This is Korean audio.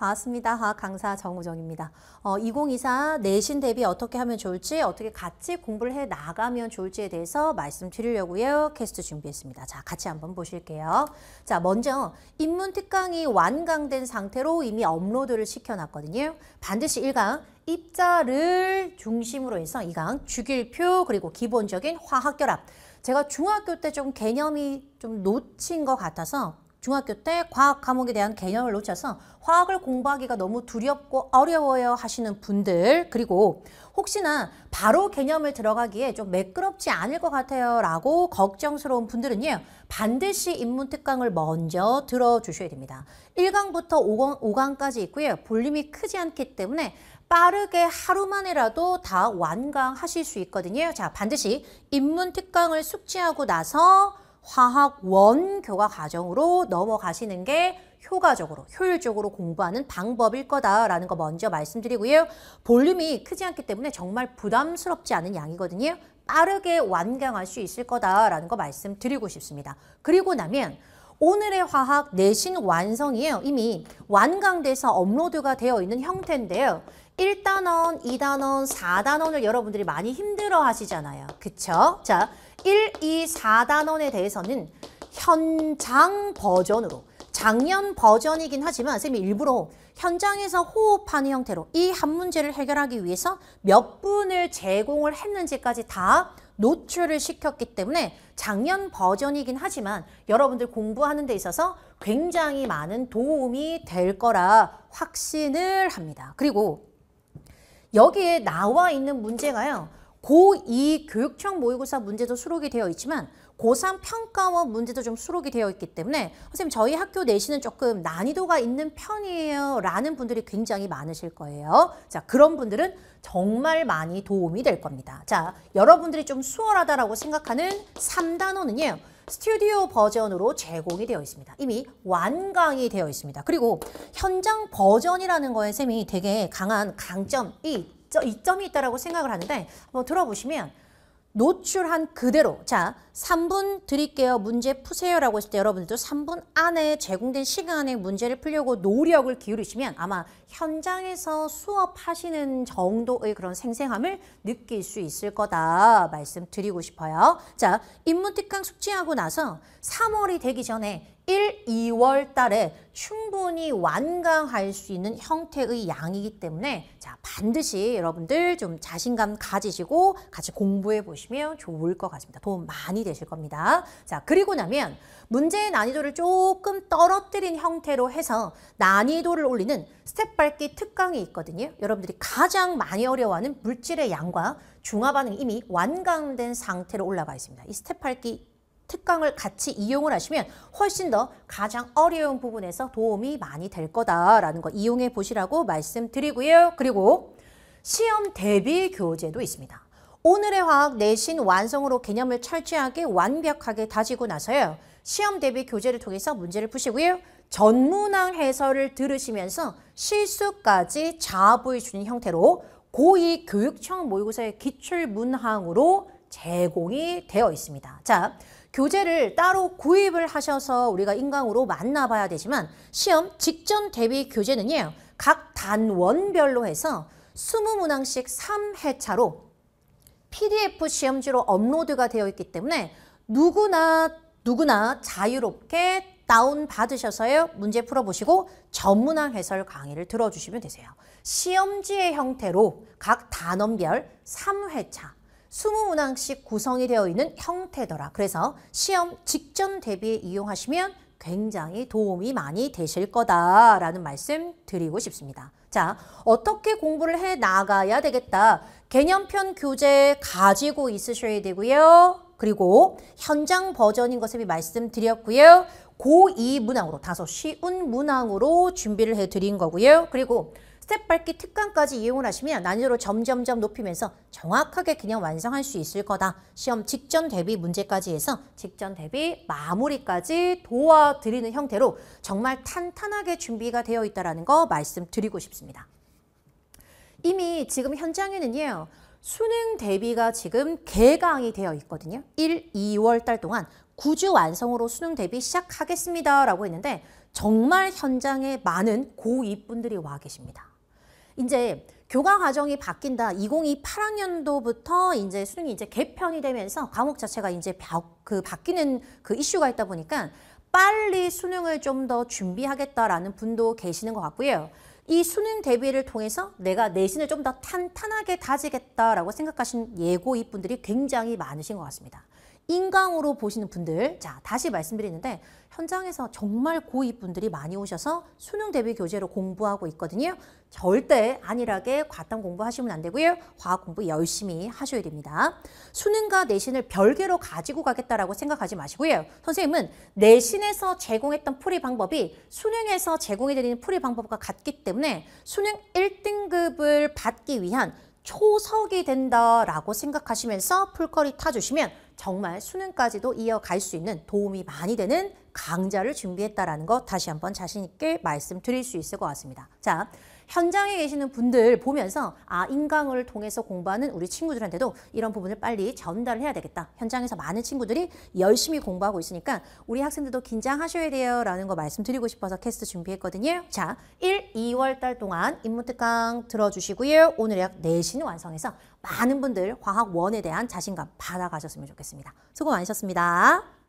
반갑습니다. 화학 아, 강사 정우정입니다. 어, 2024 내신 대비 어떻게 하면 좋을지 어떻게 같이 공부를 해 나가면 좋을지에 대해서 말씀드리려고요. 캐스트 준비했습니다. 자, 같이 한번 보실게요. 자, 먼저 입문 특강이 완강된 상태로 이미 업로드를 시켜놨거든요. 반드시 1강 입자를 중심으로 해서 2강 주기율표 그리고 기본적인 화학결합 제가 중학교 때 좀 개념이 좀 놓친 것 같아서 중학교 때 과학 과목에 대한 개념을 놓쳐서 화학을 공부하기가 너무 두렵고 어려워요 하시는 분들 그리고 혹시나 바로 개념을 들어가기에 좀 매끄럽지 않을 것 같아요 라고 걱정스러운 분들은요 반드시 입문특강을 먼저 들어주셔야 됩니다 1강부터 5강, 5강까지 있고요 볼륨이 크지 않기 때문에 빠르게 하루만이라도 다 완강하실 수 있거든요 자 반드시 입문특강을 숙지하고 나서 화학 원교과 과정으로 넘어가시는 게 효과적으로 효율적으로 공부하는 방법일 거다라는 거 먼저 말씀드리고요. 볼륨이 크지 않기 때문에 정말 부담스럽지 않은 양이거든요. 빠르게 완강할 수 있을 거다라는 거 말씀드리고 싶습니다. 그리고 나면 오늘의 화학 내신 완성이에요. 이미 완강돼서 업로드가 되어 있는 형태인데요. 1단원, 2단원, 4단원을 여러분들이 많이 힘들어 하시잖아요. 그쵸? 자, 1, 2, 4단원에 대해서는 현장 버전으로 작년 버전이긴 하지만 선생님이 일부러 현장에서 호흡하는 형태로 이 한 문제를 해결하기 위해서 몇 분을 제공을 했는지까지 다 노출을 시켰기 때문에 작년 버전이긴 하지만 여러분들 공부하는 데 있어서 굉장히 많은 도움이 될 거라 확신을 합니다. 그리고 여기에 나와 있는 문제가요. 고2 교육청 모의고사 문제도 수록이 되어 있지만 고3 평가원 문제도 좀 수록이 되어 있기 때문에 선생님 저희 학교 내신은 조금 난이도가 있는 편이에요 라는 분들이 굉장히 많으실 거예요. 자 그런 분들은 정말 많이 도움이 될 겁니다. 자 여러분들이 좀 수월하다라고 생각하는 3단원은요 스튜디오 버전으로 제공이 되어 있습니다. 이미 완강이 되어 있습니다. 그리고 현장 버전이라는 거에 쌤이 되게 강한 강점이 이점, 이점이 있다라고 생각을 하는데 한번 들어보시면 노출한 그대로 자 3분 드릴게요 문제 푸세요라고 했을 때 여러분들도 3분 안에 제공된 시간에 문제를 풀려고 노력을 기울이시면 아마 현장에서 수업하시는 정도의 그런 생생함을 느낄 수 있을 거다 말씀드리고 싶어요 자 인문특강 숙지하고 나서 3월이 되기 전에 1, 2월 달에 충분히 완강할 수 있는 형태의 양이기 때문에 자 반드시 여러분들 좀 자신감 가지시고 같이 공부해 보시면 좋을 것 같습니다. 도움 많이 되실 겁니다. 자 그리고 나면 문제의 난이도를 조금 떨어뜨린 형태로 해서 난이도를 올리는 스텝 밟기 특강이 있거든요. 여러분들이 가장 많이 어려워하는 물질의 양과 중화 반응이 이미 완강된 상태로 올라가 있습니다. 이 스텝 밟기 특강을 같이 이용을 하시면 훨씬 더 가장 어려운 부분에서 도움이 많이 될 거다라는 거 이용해 보시라고 말씀드리고요. 그리고 시험 대비 교재도 있습니다. 오늘의 화학 내신 완성으로 개념을 철저하게 완벽하게 다지고 나서요. 시험 대비 교재를 통해서 문제를 푸시고요. 전문항 해설을 들으시면서 실수까지 자부해주는 형태로 고위 교육청 모의고사의 기출문항으로 제공이 되어 있습니다. 자, 교재를 따로 구입을 하셔서 우리가 인강으로 만나봐야 되지만 시험 직전 대비 교재는요. 각 단원별로 해서 20문항씩 3회차로 PDF 시험지로 업로드가 되어 있기 때문에 누구나 누구나 자유롭게 다운받으셔서요. 문제 풀어보시고 전문화 해설 강의를 들어주시면 되세요. 시험지의 형태로 각 단원별 3회차 20문항씩 구성이 되어 있는 형태더라. 그래서 시험 직전 대비에 이용하시면 굉장히 도움이 많이 되실 거다라는 말씀 드리고 싶습니다. 자, 어떻게 공부를 해 나가야 되겠다. 개념편 교재 가지고 있으셔야 되고요. 그리고 현장 버전인 것을 말씀드렸고요. 고2 문항으로 다소 쉬운 문항으로 준비를 해드린 거고요. 그리고 스텝 밟기 특강까지 이용하시면 난이도를 점점점 높이면서 정확하게 그냥 완성할 수 있을 거다. 시험 직전 대비 문제까지 해서 직전 대비 마무리까지 도와드리는 형태로 정말 탄탄하게 준비가 되어 있다는 거 말씀드리고 싶습니다. 이미 지금 현장에는요. 수능 대비가 지금 개강이 되어 있거든요. 1, 2월 달 동안 구주 완성으로 수능 대비 시작하겠습니다 라고 했는데 정말 현장에 많은 고2분들이 와 계십니다. 이제 교과 과정이 바뀐다. 2028학년도부터 이제 수능이 이제 개편이 되면서 과목 자체가 이제 바, 그 바뀌는 그 이슈가 있다 보니까 빨리 수능을 좀 더 준비하겠다라는 분도 계시는 것 같고요. 이 수능 대비를 통해서 내가 내신을 좀 더 탄탄하게 다지겠다라고 생각하신 예고입분들이 굉장히 많으신 것 같습니다. 인강으로 보시는 분들 자 다시 말씀드리는데 현장에서 정말 고입분들이 많이 오셔서 수능 대비 교재로 공부하고 있거든요. 절대 안일하게 과탐 공부하시면 안 되고요. 과학 공부 열심히 하셔야 됩니다. 수능과 내신을 별개로 가지고 가겠다라고 생각하지 마시고요. 선생님은 내신에서 제공했던 풀이 방법이 수능에서 제공해드리는 풀이 방법과 같기 때문에 수능 1등급을 받기 위한 초석이 된다라고 생각하시면서 풀커리 타주시면 정말 수능까지도 이어갈 수 있는 도움이 많이 되는 강좌를 준비했다라는 거 다시 한번 자신 있게 말씀드릴 수 있을 것 같습니다. 자, 현장에 계시는 분들 보면서 아 인강을 통해서 공부하는 우리 친구들한테도 이런 부분을 빨리 전달을 해야 되겠다. 현장에서 많은 친구들이 열심히 공부하고 있으니까 우리 학생들도 긴장하셔야 돼요 라는 거 말씀드리고 싶어서 캐스트 준비했거든요. 자, 1, 2월 달 동안 임문특강 들어주시고요. 오늘 약 4시는 완성해서 많은 분들 과학 원에 대한 자신감 받아가셨으면 좋겠습니다. 수고 많으셨습니다.